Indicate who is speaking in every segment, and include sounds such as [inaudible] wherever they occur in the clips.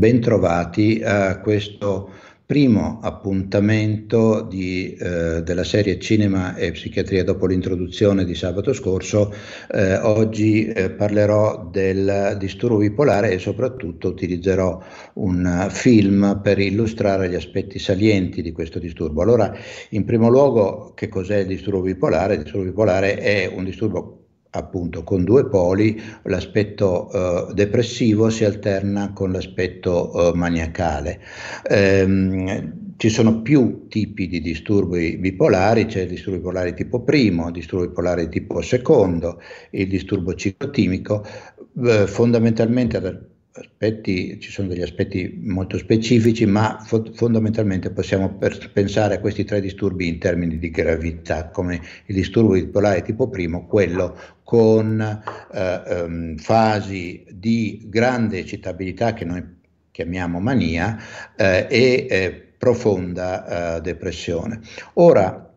Speaker 1: Bentrovati a questo primo appuntamento di, eh, della serie Cinema e Psichiatria dopo l'introduzione di sabato scorso. Eh, oggi eh, parlerò del disturbo bipolare e soprattutto utilizzerò un film per illustrare gli aspetti salienti di questo disturbo. Allora, in primo luogo, che cos'è il disturbo bipolare? Il disturbo bipolare è un disturbo appunto con due poli l'aspetto eh, depressivo si alterna con l'aspetto eh, maniacale. Ehm, ci sono più tipi di disturbi bipolari, c'è il disturbo bipolare tipo primo, il disturbo bipolare tipo secondo, il disturbo ciclotimico, eh, fondamentalmente ad aspetti, ci sono degli aspetti molto specifici, ma fo- fondamentalmente possiamo per- pensare a questi tre disturbi in termini di gravità, come il disturbo bipolare tipo primo, quello con eh, ehm, fasi di grande eccitabilità che noi chiamiamo mania eh, e eh, profonda eh, depressione. Ora,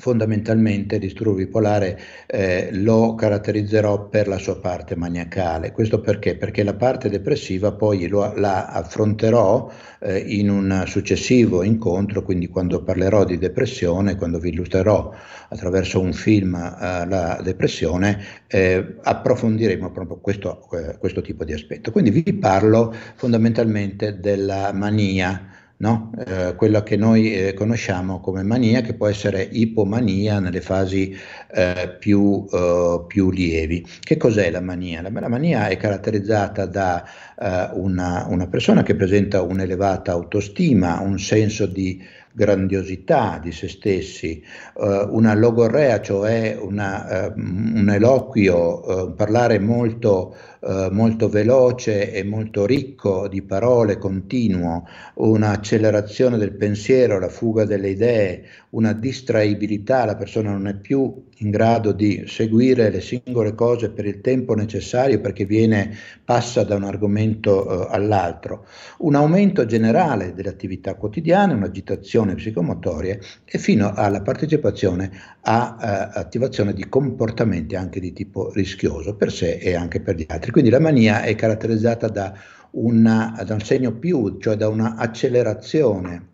Speaker 1: fondamentalmente il disturbo bipolare eh, lo caratterizzerò per la sua parte maniacale. Questo perché? Perché la parte depressiva poi lo, la affronterò eh, in un successivo incontro, quindi quando parlerò di depressione, quando vi illustrerò attraverso un film eh, la depressione, eh, approfondiremo proprio questo, eh, questo tipo di aspetto. Quindi vi parlo fondamentalmente della mania no? eh, quella che noi eh, conosciamo come mania, che può essere ipomania nelle fasi eh, più, eh, più, lievi. Che cos'è la mania? La, la mania è caratterizzata da eh, una, una, persona che presenta un'elevata autostima, un senso di grandiosità di se stessi, eh, una logorrea, cioè una, un eloquio, un parlare molto eh, molto veloce e molto ricco di parole continuo, un'accelerazione del pensiero, la fuga delle idee, una distraibilità, la persona non è più in grado di seguire le singole cose per il tempo necessario perché viene, passa da un argomento eh, all'altro, un aumento generale delle attività quotidiane, un'agitazione psicomotoria e fino alla partecipazione a eh, attivazione di comportamenti anche di tipo rischioso per sé e anche per gli altri altri. Quindi la mania è caratterizzata da, una, da un segno più, cioè da un'accelerazione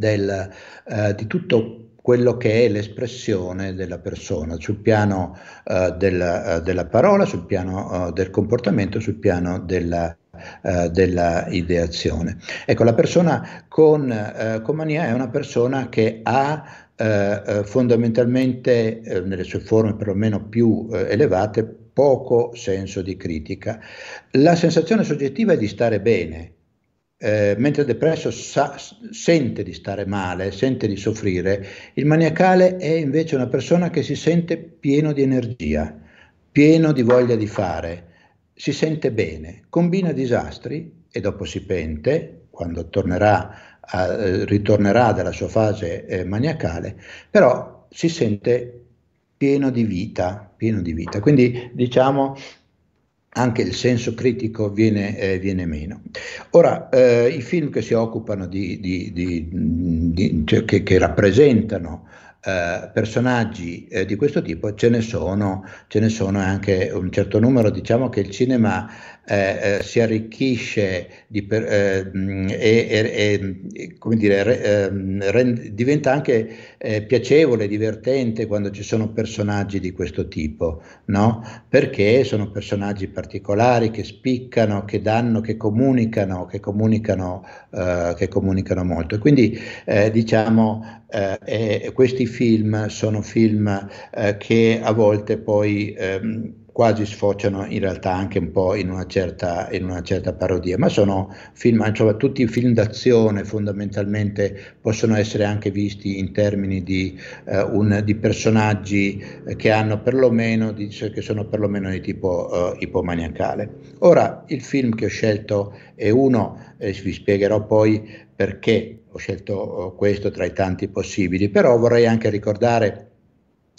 Speaker 1: eh, di tutto quello che è l'espressione della persona sul piano eh, del, eh, della parola, sul piano eh, del comportamento, sul piano della, eh, della ideazione. Ecco, la persona con, eh, con mania è una persona che ha eh, eh, fondamentalmente eh, nelle sue forme perlomeno più eh, elevate, poco senso di critica. La sensazione soggettiva è di stare bene, eh, mentre il depresso sa, sente di stare male, sente di soffrire, il maniacale è invece una persona che si sente pieno di energia, pieno di voglia di fare, si sente bene, combina disastri e dopo si pente, quando tornerà eh, ritornerà dalla sua fase eh, maniacale, però si sente pieno di vita, pieno di vita. Quindi diciamo anche il senso critico viene, eh, viene meno. Ora, eh, i film che si occupano di, di, di, di cioè che, che, rappresentano eh, personaggi eh, di questo tipo ce ne sono, ce ne sono anche un certo numero, diciamo che il cinema eh, eh si arricchisce per, eh, mm, e, e, come dire, re, ehm, rend, diventa anche eh, piacevole, divertente quando ci sono personaggi di questo tipo, no? perché sono personaggi particolari che spiccano, che danno, che comunicano, che comunicano, che comunicano molto. Quindi diciamo eh, questi film sono film eh, che a volte poi ehm, quasi sfociano in realtà anche un po' in una, certa, in una certa, parodia, ma sono film, insomma tutti i film d'azione fondamentalmente possono essere anche visti in termini di, eh, un, di personaggi eh, che hanno perlomeno, di, che sono perlomeno di tipo eh, ipomaniacale. Ora il film che ho scelto è uno, e vi spiegherò poi perché ho scelto questo tra i tanti possibili, però vorrei anche ricordare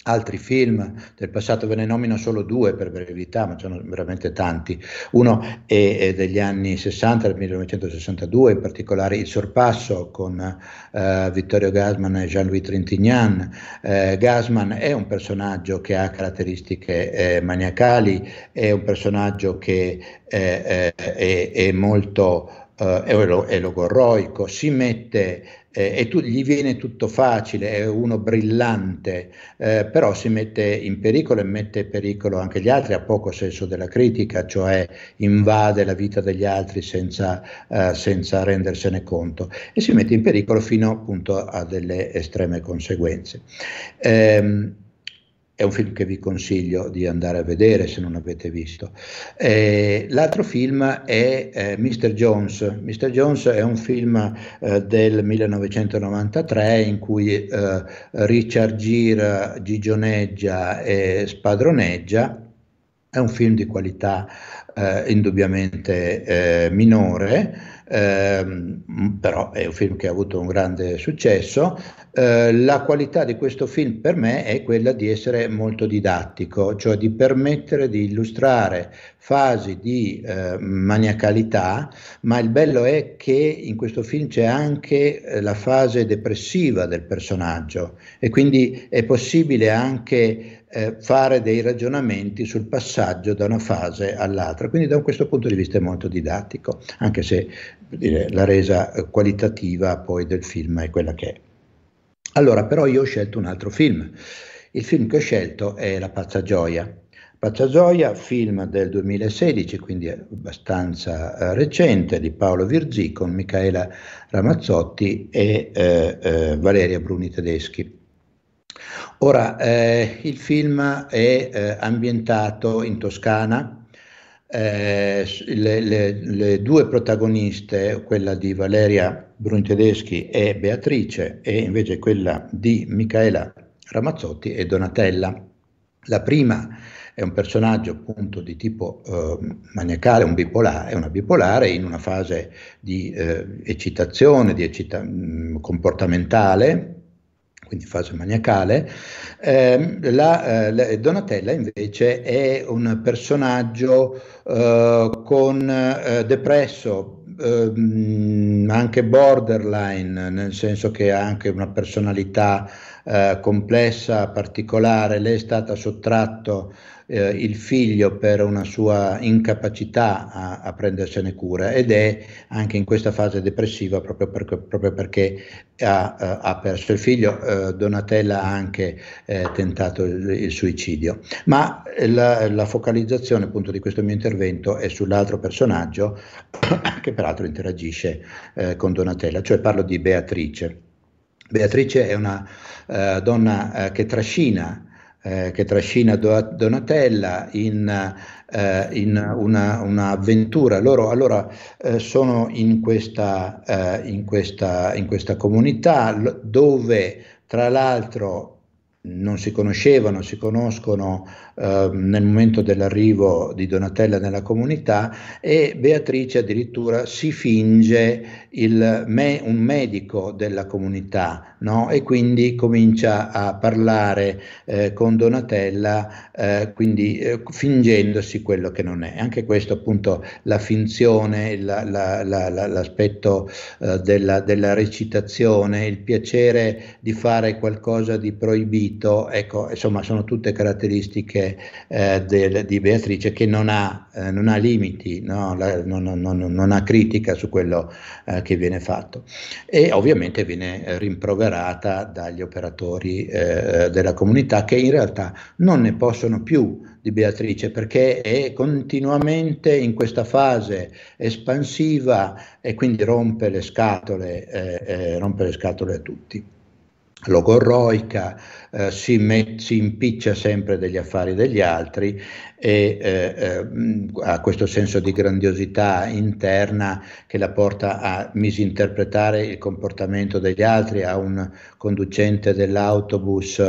Speaker 1: altri film del passato, ve ne nomino solo due per brevità, ma sono veramente tanti. Uno è, degli anni 60, del 1962, in particolare Il sorpasso con eh, Vittorio Gasman e Jean-Louis Trintignant. Eh, Gasman è un personaggio che ha caratteristiche eh, maniacali, è un personaggio che eh, eh, è, è, molto eh, è logorroico, si mette eh, e tu, gli viene tutto facile, è uno brillante, eh, però si mette in pericolo e mette in pericolo anche gli altri, ha poco senso della critica, cioè invade la vita degli altri senza, eh, senza rendersene conto e si mette in pericolo fino appunto a delle estreme conseguenze. Ehm, è un film che vi consiglio di andare a vedere se non avete visto. Eh, l'altro film è eh, Mr. Jones. Mr. Jones è un film eh, del 1993 in cui eh, Richard gira, gigioneggia e spadroneggia è un film di qualità eh, indubbiamente eh, minore, ehm, però è un film che ha avuto un grande successo. Eh, la qualità di questo film per me è quella di essere molto didattico, cioè di permettere di illustrare fasi di eh, maniacalità, ma il bello è che in questo film c'è anche eh, la fase depressiva del personaggio e quindi è possibile anche eh, fare dei ragionamenti sul passaggio da una fase all'altra. Quindi da questo punto di vista è molto didattico, anche se dire, la resa eh, qualitativa poi del film è quella che è. Allora, però io ho scelto un altro film. Il film che ho scelto è La pazza gioia. Pazza Gioia, film del 2016, quindi abbastanza eh, recente, di Paolo Virzì con Michaela Ramazzotti e eh, eh, Valeria Bruni Tedeschi. Ora, eh, il film è eh, ambientato in Toscana, eh, le, le, le, due protagoniste, quella di Valeria Bruni-Tedeschi e Beatrice, e invece quella di Michaela Ramazzotti e Donatella. La prima è un personaggio appunto di tipo eh, maniacale, un bipolare, è una bipolare in una fase di eh, eccitazione, di eccita- mm, comportamentale, quindi fase maniacale. Ehm, eh, la, eh, Donatella invece è un personaggio eh, con eh, depresso, ehm, anche borderline, nel senso che ha anche una personalità eh, complessa, particolare, lei è stata sottratta eh, il figlio per una sua incapacità a, a, prendersene cura ed è anche in questa fase depressiva proprio, per, proprio perché ha, eh, ha, perso il figlio. Eh, Donatella ha anche eh, tentato il, il, suicidio. Ma la, la, focalizzazione appunto di questo mio intervento è sull'altro personaggio [coughs] che peraltro interagisce eh, con Donatella, cioè parlo di Beatrice. Beatrice è una eh, donna che trascina eh, che trascina Donatella in, eh, in un'avventura. Loro allora eh, sono in questa, eh, in, questa, in questa comunità dove tra l'altro non si conoscevano, si conoscono eh, nel momento dell'arrivo di Donatella nella comunità e Beatrice addirittura si finge me, un medico della comunità no? e quindi comincia a parlare eh, con Donatella eh, quindi eh, fingendosi quello che non è. Anche questo appunto la finzione, la, la, la, l'aspetto eh, della, della recitazione, il piacere di fare qualcosa di proibito vestito, ecco, insomma sono tutte caratteristiche eh, del, di Beatrice che non ha, eh, non ha limiti, no? La, non, non, non, ha critica su quello eh, che viene fatto e ovviamente viene rimproverata dagli operatori eh, della comunità che in realtà non ne possono più di Beatrice perché è continuamente in questa fase espansiva e quindi rompe le scatole, eh, eh, rompe le scatole a tutti logorroica, eh, si, met, si, impiccia sempre degli affari degli altri e eh, eh, ha questo senso di grandiosità interna che la porta a misinterpretare il comportamento degli altri, a un conducente dell'autobus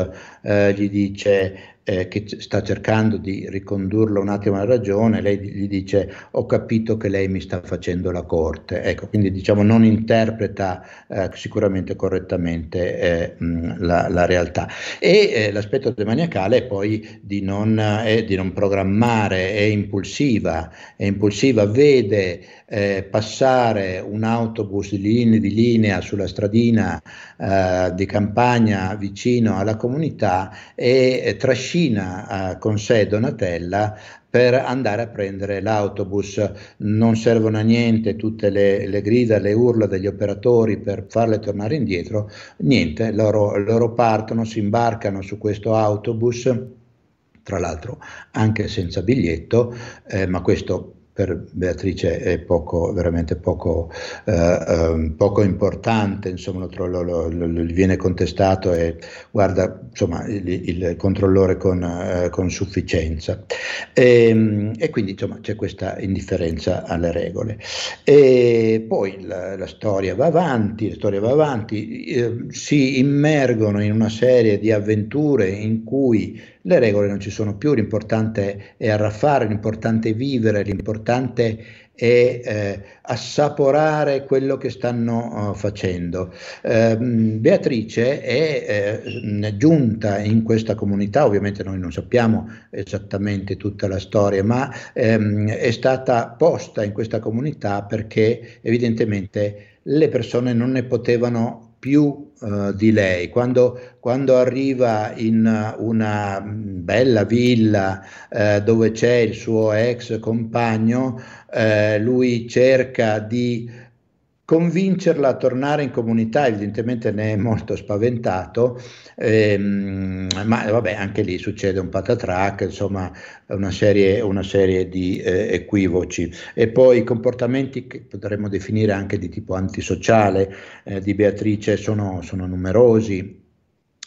Speaker 1: eh, gli dice eh, che sta cercando di ricondurlo un attimo alla ragione, lei gli dice ho capito che lei mi sta facendo la corte. Ecco, quindi diciamo non interpreta eh, sicuramente correttamente eh, mh, la, la, realtà. E eh, l'aspetto demaniacale è poi di non, eh, di non programmare, è impulsiva, è impulsiva, vede eh, passare un autobus di linea, di linea sulla stradina eh, di campagna vicino alla comunità e eh, trascina eh, con sé Donatella per andare a prendere l'autobus. Non servono a niente tutte le, le, grida, le urla degli operatori per farle tornare indietro, niente, loro, loro partono, si imbarcano su questo autobus, tra l'altro anche senza biglietto, eh, ma questo per Beatrice è poco, veramente poco, eh, ehm, poco importante, insomma, lo, lo, lo, viene contestato e guarda insomma, il, il, controllore con, eh, con sufficienza. E, ehm, e quindi insomma, c'è questa indifferenza alle regole. E poi la, la, storia va avanti, la storia va avanti, eh, si immergono in una serie di avventure in cui le regole non ci sono più, l'importante è arraffare, l'importante è vivere, l'importante è eh, assaporare quello che stanno uh, facendo. Eh, Beatrice è eh, giunta in questa comunità, ovviamente noi non sappiamo esattamente tutta la storia, ma ehm, è stata posta in questa comunità perché evidentemente le persone non ne potevano più eh, di lei. Quando, quando, arriva in eh, una bella villa eh, dove c'è il suo ex compagno, eh, lui cerca di convincerla a tornare in comunità, evidentemente ne è molto spaventato, ehm, ma vabbè anche lì succede un patatrac, insomma una serie, una serie di eh, equivoci. E poi i comportamenti che potremmo definire anche di tipo antisociale eh, di Beatrice sono, sono numerosi,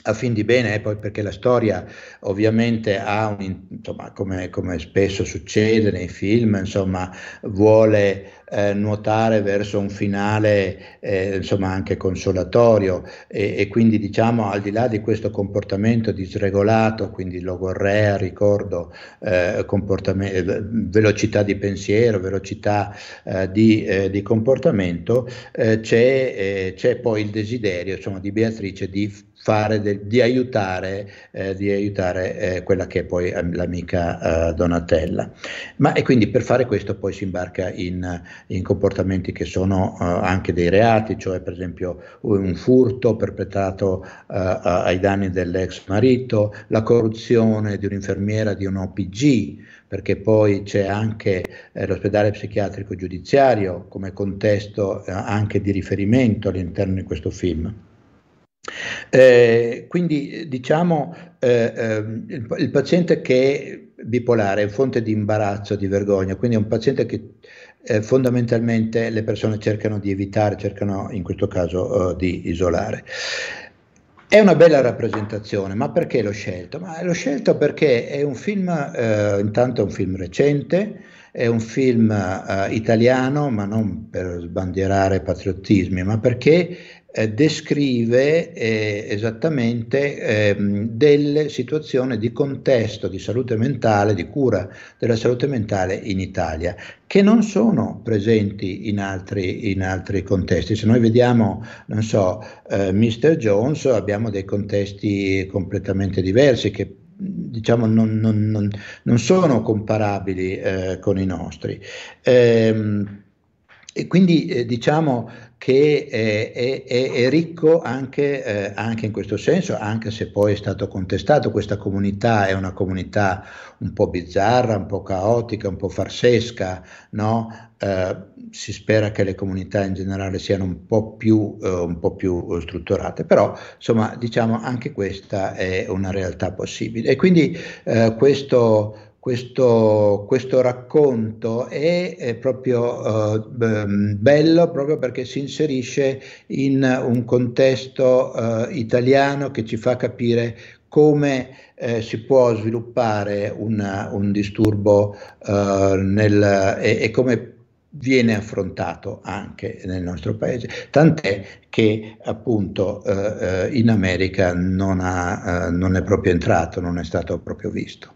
Speaker 1: a fin di bene, eh, poi perché la storia ovviamente ha, un, insomma, come, come, spesso succede nei film, insomma, vuole eh, nuotare verso un finale eh, insomma, anche consolatorio e, e, quindi diciamo al di là di questo comportamento disregolato, quindi logorrea, ricordo, eh, eh, velocità di pensiero, velocità eh, di, di, comportamento, c'è, c'è, poi il desiderio insomma, di Beatrice di fare de, di aiutare, eh, di aiutare eh, quella che è poi eh, l'amica eh, Donatella. Ma e quindi per fare questo poi si imbarca in, in comportamenti che sono eh, anche dei reati, cioè per esempio un furto perpetrato eh, ai danni dell'ex marito, la corruzione di un'infermiera di un OPG, perché poi c'è anche eh, l'ospedale psichiatrico giudiziario come contesto eh, anche di riferimento all'interno di questo film. Eh, quindi diciamo eh, eh, il, il, paziente che è bipolare è fonte di imbarazzo, di vergogna, quindi è un paziente che eh, fondamentalmente le persone cercano di evitare, cercano in questo caso eh, di isolare. È una bella rappresentazione, ma perché l'ho scelto? Ma l'ho scelto perché è un film, eh, intanto è un film recente, è un film italiano, ma non per sbandierare patriottismi, ma perché eh, descrive eh, esattamente eh, delle situazioni di contesto di salute mentale, di cura della salute mentale in Italia, che non sono presenti in altri, in altri contesti. Se noi vediamo, non so, eh, Mr. Jones, abbiamo dei contesti completamente diversi che diciamo, non, non, non, non, sono comparabili eh, con i nostri. Ehm, e quindi eh, diciamo che è, è, è ricco anche, eh, anche, in questo senso, anche se poi è stato contestato. Questa comunità è una comunità un po' bizzarra, un po' caotica, un po' farsesca, no? eh, si spera che le comunità in generale siano un po' più, eh, un po più eh, strutturate, però insomma diciamo anche questa è una realtà possibile. E quindi eh, questo questo, questo racconto è, è proprio uh, bello proprio perché si inserisce in un contesto uh, italiano che ci fa capire come eh, si può sviluppare una, un disturbo uh, nel, e, e come viene affrontato anche nel nostro paese, tant'è che appunto eh, in America non, ha, eh, non è proprio entrato, non è stato proprio visto.